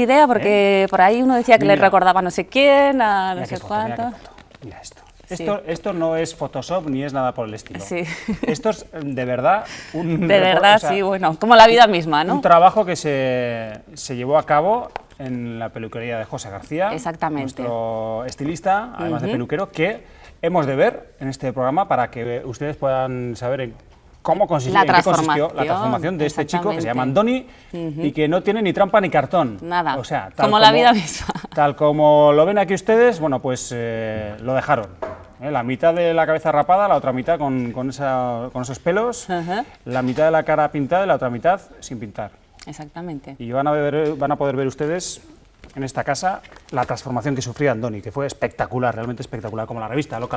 idea porque ¿Eh? por ahí uno decía que le recordaba a no sé quién, a no sé cuánto. Mira, esto. Esto, esto, no es Photoshop ni es nada por el estilo. Esto es mm, de verdad un... De verdad, sí, bueno, como la vida misma, ¿no? Un trabajo que se, llevó a cabo en la peluquería de José García. Nuestro estilista, además de peluquero, que hemos de ver en este programa para que ustedes puedan saber en cómo consistió, la la transformación de este chico que se llama Andoni y que no tiene ni trampa ni cartón. Nada. O sea, tal como, la vida misma. Tal como lo ven aquí ustedes, bueno, pues eh, lo dejaron. ¿eh? La mitad de la cabeza rapada, la otra mitad con, esos pelos, la mitad de la cara pintada y la otra mitad sin pintar. Exactamente. Y van a, ver, van a poder ver ustedes en esta casa la transformación que sufría Andoni, que fue espectacular, realmente espectacular, como la revista local.